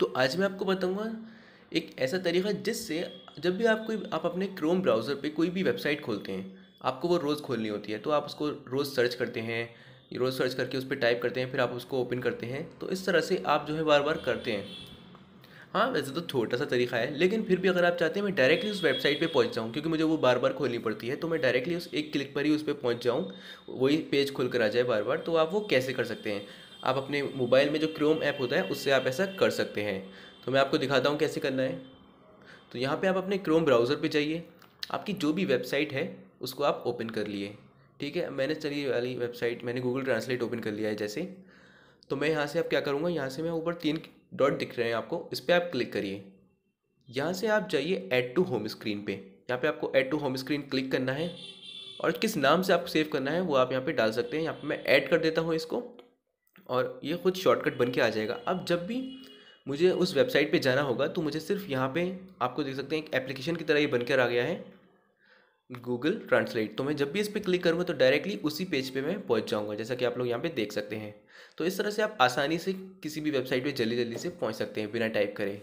तो आज मैं आपको बताऊँगा एक ऐसा तरीका जिससे जब भी आप कोई आप अपने क्रोम ब्राउज़र पे कोई भी वेबसाइट खोलते हैं आपको वो रोज़ खोलनी होती है तो आप उसको रोज़ सर्च करते हैं रोज़ सर्च करके उस पर टाइप करते हैं फिर आप उसको ओपन करते हैं तो इस तरह से आप जो है बार बार करते हैं हाँ वैसे तो छोटा सा तरीका है लेकिन फिर भी अगर आप चाहते हैं मैं डायरेक्टली उस वेबसाइट पे पहुंच जाऊँ क्योंकि मुझे वो बार बार खोलनी पड़ती है तो मैं डायरेक्टली उस एक क्लिक पर ही उस पर पहुँच जाऊँ वही पेज खोल कर आ जाए बार बार तो आप वो कैसे कर सकते हैं आप अपने मोबाइल में जो क्रोम ऐप होता है उससे आप ऐसा कर सकते हैं तो मैं आपको दिखाता हूँ कैसे करना है तो यहाँ पे आप अपने क्रोम ब्राउज़र पे जाइए आपकी जो भी वेबसाइट है उसको आप ओपन कर लिए ठीक है मैंने चली वाली वेबसाइट मैंने गूगल ट्रांसलेट ओपन कर लिया है जैसे तो मैं यहाँ से आप क्या करूँगा यहाँ से मैं ऊपर तीन डॉट दिख रहे हैं आपको इस पर आप क्लिक करिए यहाँ से आप जाइए ऐड टू होम स्क्रीन पे यहाँ पे आपको add to home screen click करना है और किस नाम से आपको सेव करना है वो आप यहाँ पे डाल सकते हैं यहाँ पे मैं ऐड कर देता हूँ इसको और ये खुद शॉर्टकट बन के आ जाएगा अब जब भी मुझे उस वेबसाइट पे जाना होगा तो मुझे सिर्फ यहाँ पे आपको देख सकते हैं एक एप्लीकेशन की तरह ये बनकर आ गया है गूगल ट्रांसलेट तो मैं जब भी इस पर क्लिक करूँगा तो डायरेक्टली उसी पेज पे मैं पहुँच जाऊँगा जैसा कि आप लोग यहाँ पे देख सकते हैं तो इस तरह से आप आसानी से किसी भी वेबसाइट पर जल्दी जल्दी से पहुँच सकते हैं बिना टाइप करें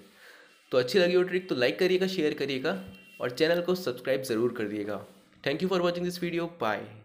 तो अच्छी लगी वो ट्रिक तो लाइक करिएगा शेयर करिएगा और चैनल को सब्सक्राइब ज़रूर कर दिएगा thank you for watching this video bye